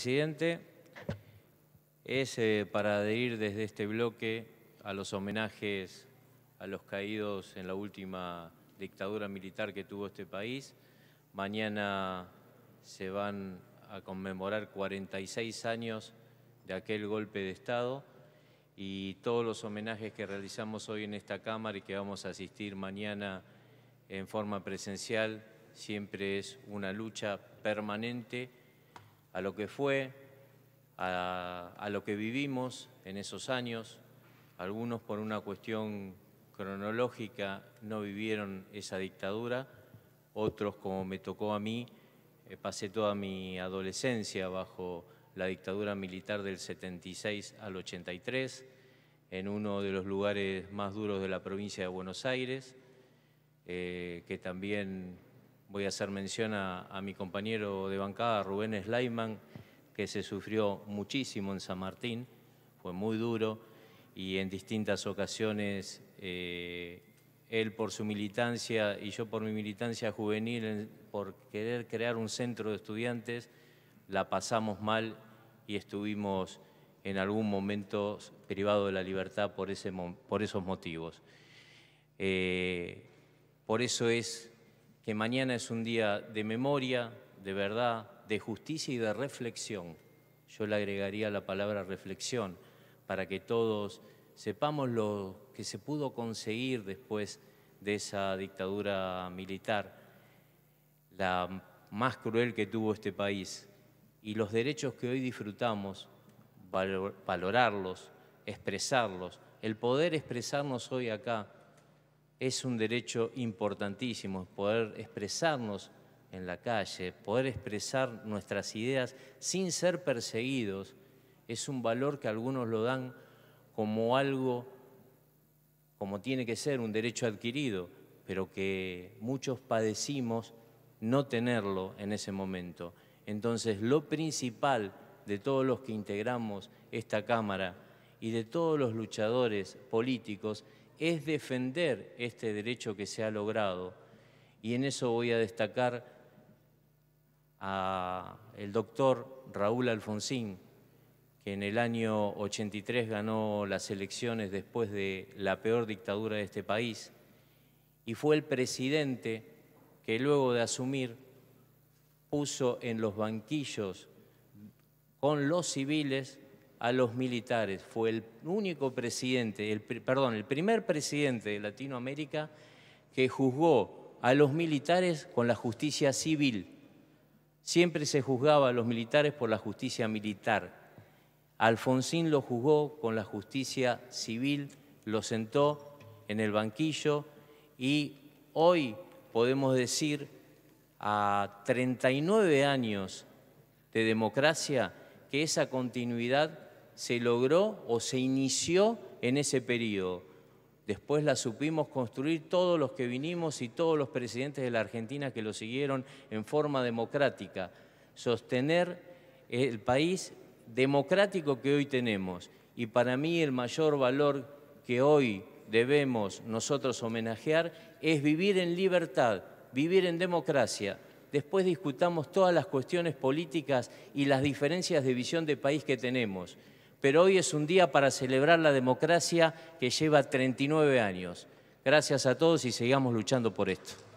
presidente. Es eh, para adherir desde este bloque a los homenajes a los caídos en la última dictadura militar que tuvo este país. Mañana se van a conmemorar 46 años de aquel golpe de Estado y todos los homenajes que realizamos hoy en esta Cámara y que vamos a asistir mañana en forma presencial siempre es una lucha permanente a lo que fue, a, lo que vivimos en esos años. Algunos por una cuestión cronológica no vivieron esa dictadura, otros como me tocó a mí, eh, pasé toda mi adolescencia bajo la dictadura militar del 76 al 83, en uno de los lugares más duros de la provincia de Buenos Aires, eh, que también voy a hacer mención a, mi compañero de bancada, Rubén Slayman, que se sufrió muchísimo en San Martín, fue muy duro y en distintas ocasiones eh, él por su militancia y yo por mi militancia juvenil, por querer crear un centro de estudiantes, la pasamos mal y estuvimos en algún momento privados de la libertad por, esos motivos. Eh, por eso es que mañana es un día de memoria, de verdad, de justicia y de reflexión. Yo le agregaría la palabra reflexión para que todos sepamos lo que se pudo conseguir después de esa dictadura militar, la más cruel que tuvo este país, y los derechos que hoy disfrutamos, valorarlos, expresarlos, el poder expresarnos hoy acá es un derecho importantísimo, poder expresarnos en la calle, poder expresar nuestras ideas sin ser perseguidos, es un valor que algunos lo dan como algo, como tiene que ser, un derecho adquirido, pero que muchos padecimos no tenerlo en ese momento. Entonces, lo principal de todos los que integramos esta Cámara y de todos los luchadores políticos es defender este derecho que se ha logrado. Y en eso voy a destacar al doctor Raúl Alfonsín, que en el año 83 ganó las elecciones después de la peor dictadura de este país y fue el presidente que luego de asumir puso en los banquillos con los civiles a los militares. Fue el único presidente, el, perdón, el primer presidente de Latinoamérica que juzgó a los militares con la justicia civil. Siempre se juzgaba a los militares por la justicia militar. Alfonsín lo juzgó con la justicia civil, lo sentó en el banquillo y hoy podemos decir a 39 años de democracia que esa continuidad se logró o se inició en ese periodo. Después la supimos construir todos los que vinimos y todos los presidentes de la Argentina que lo siguieron en forma democrática. Sostener el país democrático que hoy tenemos. Y para mí el mayor valor que hoy debemos nosotros homenajear es vivir en libertad, vivir en democracia. Después discutamos todas las cuestiones políticas y las diferencias de visión de país que tenemos pero hoy es un día para celebrar la democracia que lleva 39 años. Gracias a todos y sigamos luchando por esto.